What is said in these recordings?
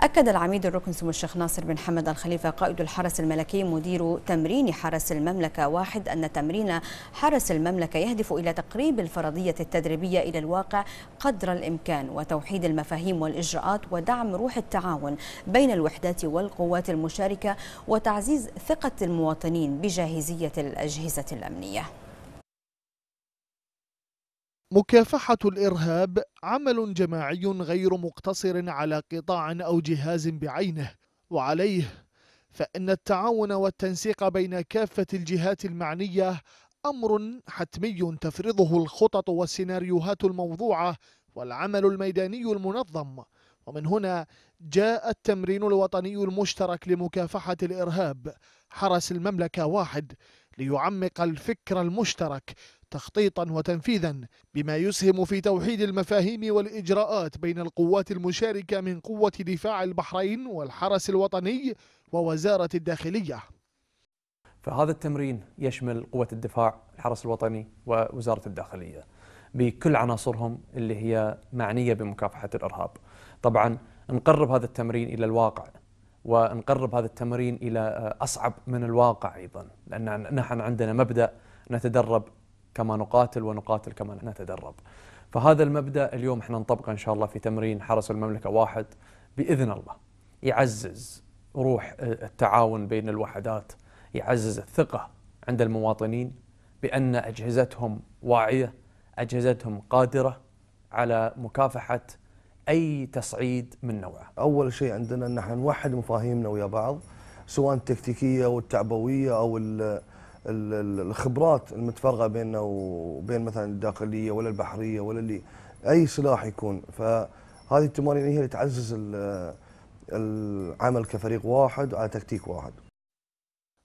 أكد العميد الركن سمو الشيخ ناصر بن حمد الخليفة قائد الحرس الملكي مدير تمرين حرس المملكة واحد أن تمرين حرس المملكة يهدف إلى تقريب الفرضية التدريبية إلى الواقع قدر الإمكان وتوحيد المفاهيم والإجراءات ودعم روح التعاون بين الوحدات والقوات المشاركة وتعزيز ثقة المواطنين بجاهزية الأجهزة الأمنية مكافحة الإرهاب عمل جماعي غير مقتصر على قطاع أو جهاز بعينه وعليه فإن التعاون والتنسيق بين كافة الجهات المعنية أمر حتمي تفرضه الخطط والسيناريوهات الموضوعة والعمل الميداني المنظم ومن هنا جاء التمرين الوطني المشترك لمكافحة الإرهاب حرس المملكة واحد ليعمق الفكر المشترك تخطيطا وتنفيذا بما يسهم في توحيد المفاهيم والإجراءات بين القوات المشاركة من قوة دفاع البحرين والحرس الوطني ووزارة الداخلية فهذا التمرين يشمل قوة الدفاع الحرس الوطني ووزارة الداخلية بكل عناصرهم اللي هي معنية بمكافحة الإرهاب طبعا نقرب هذا التمرين إلى الواقع ونقرب هذا التمرين إلى آه، أصعب من الواقع أيضا لأن نحن عندنا مبدأ نتدرب كما نقاتل ونقاتل كما نتدرب فهذا المبدأ اليوم احنا نطبقه إن شاء الله في تمرين حرس المملكة واحد بإذن الله يعزز روح آه، التعاون بين الوحدات يعزز الثقة عند المواطنين بأن أجهزتهم واعية أجهزتهم قادرة على مكافحة اي تصعيد من نوعه. اول شيء عندنا ان احنا نوحد مفاهيمنا ويا بعض سواء التكتيكيه او التعبويه او الخبرات المتفرغه بيننا وبين مثلا الداخليه ولا البحريه ولا اللي اي سلاح يكون فهذه التمارين هي اللي تعزز العمل كفريق واحد على تكتيك واحد.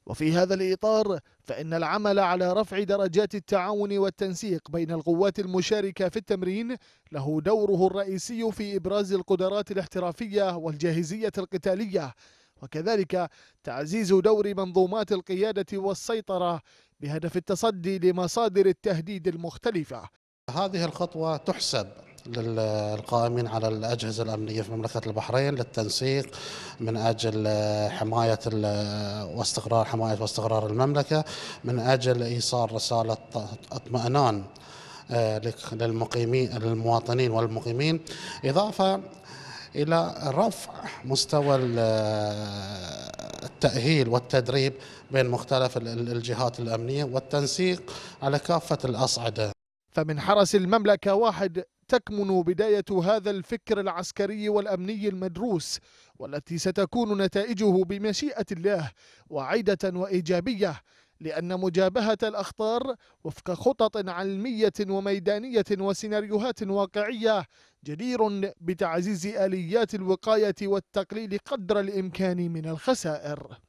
وفي هذا الإطار فإن العمل على رفع درجات التعاون والتنسيق بين القوات المشاركة في التمرين له دوره الرئيسي في إبراز القدرات الاحترافية والجاهزية القتالية وكذلك تعزيز دور منظومات القيادة والسيطرة بهدف التصدي لمصادر التهديد المختلفة هذه الخطوة تحسب للقائمين على الأجهزة الأمنية في مملكة البحرين للتنسيق من أجل حماية واستقرار حماية واستقرار المملكة من أجل إيصال رسالة اطمئنان آه، للمقيمين للمواطنين والمقيمين إضافة إلى رفع مستوى التأهيل والتدريب بين مختلف الجهات الأمنية والتنسيق على كافة الأصعدة فمن حرس المملكة واحد تكمن بداية هذا الفكر العسكري والأمني المدروس والتي ستكون نتائجه بمشيئة الله وعيدة وإيجابية لأن مجابهة الأخطار وفق خطط علمية وميدانية وسيناريوهات واقعية جدير بتعزيز آليات الوقاية والتقليل قدر الإمكان من الخسائر